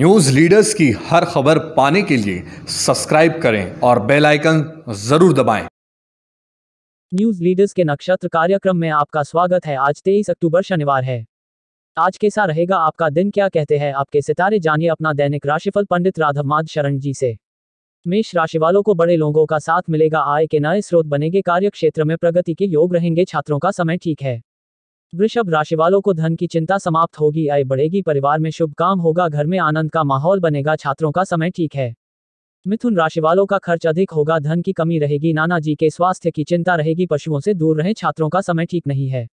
News leaders की हर खबर पाने के लिए सब्सक्राइब करें और बेल आइकन जरूर दबाएं। न्यूज़ लीडर्स के नक्षत्र कार्यक्रम में आपका स्वागत है आज तेईस अक्टूबर शनिवार है आज कैसा रहेगा आपका दिन क्या कहते हैं आपके सितारे जानिए अपना दैनिक राशिफल पंडित राधव माध शरण जी से मेष राशि वालों को बड़े लोगों का साथ मिलेगा आय के नए स्रोत बनेंगे कार्य क्षेत्र में प्रगति के योग रहेंगे छात्रों का समय ठीक है वृषभ राशि वालों को धन की चिंता समाप्त होगी आय बढ़ेगी परिवार में शुभ काम होगा घर में आनंद का माहौल बनेगा छात्रों का समय ठीक है मिथुन राशि वालों का खर्च अधिक होगा धन की कमी रहेगी नाना जी के स्वास्थ्य की चिंता रहेगी पशुओं से दूर रहें छात्रों का समय ठीक नहीं है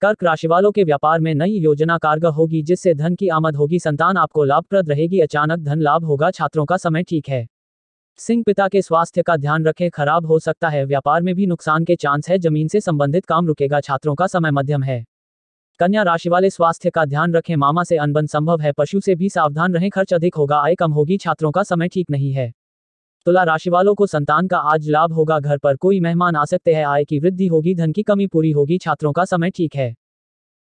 कर्क राशि वालों के व्यापार में नई योजना कारगर होगी जिससे धन की आमद होगी संतान आपको लाभप्रद रहेगी अचानक धन लाभ होगा छात्रों का समय ठीक है सिंह पिता के स्वास्थ्य का ध्यान रखें खराब हो सकता है व्यापार में भी नुकसान के चांस है जमीन से संबंधित काम रुकेगा छात्रों का समय मध्यम है कन्या राशि वाले स्वास्थ्य का ध्यान रखें मामा से अनबन संभव है पशु से भी सावधान रहें खर्च अधिक होगा आय कम होगी छात्रों का समय ठीक नहीं है तुला राशि वालों को संतान का आज लाभ होगा घर पर कोई मेहमान आ सकते हैं आय की वृद्धि होगी धन की कमी पूरी होगी छात्रों का समय ठीक है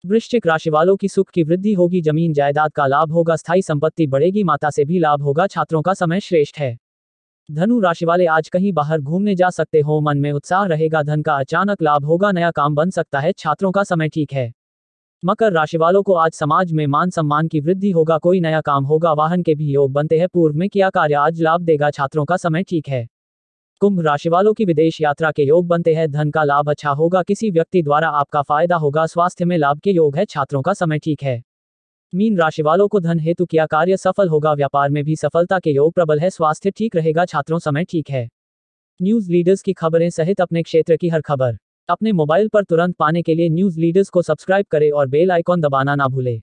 वृश्चिक राशि वालों की सुख की वृद्धि होगी जमीन जायदाद का लाभ होगा स्थायी संपत्ति बढ़ेगी माता से भी लाभ होगा छात्रों का समय श्रेष्ठ है धनु राशि वाले आज कहीं बाहर घूमने जा सकते हो मन में उत्साह रहेगा धन का अचानक लाभ होगा नया काम बन सकता है छात्रों का समय ठीक है मकर राशि वालों को आज समाज में मान सम्मान की वृद्धि होगा कोई नया काम होगा वाहन के भी योग बनते हैं पूर्व में किया कार्य आज लाभ देगा छात्रों का समय ठीक है कुंभ राशि वालों की विदेश यात्रा के योग बनते हैं धन का लाभ अच्छा होगा किसी व्यक्ति द्वारा आपका फायदा होगा स्वास्थ्य में लाभ के योग है छात्रों का समय ठीक है मीन राशि वालों को धन हेतु किया कार्य सफल होगा व्यापार में भी सफलता के योग प्रबल है स्वास्थ्य ठीक रहेगा छात्रों समय ठीक है न्यूज लीडर्स की खबरें सहित अपने क्षेत्र की हर खबर अपने मोबाइल पर तुरंत पाने के लिए न्यूज लीडर्स को सब्सक्राइब करें और बेल आइकॉन दबाना ना भूलें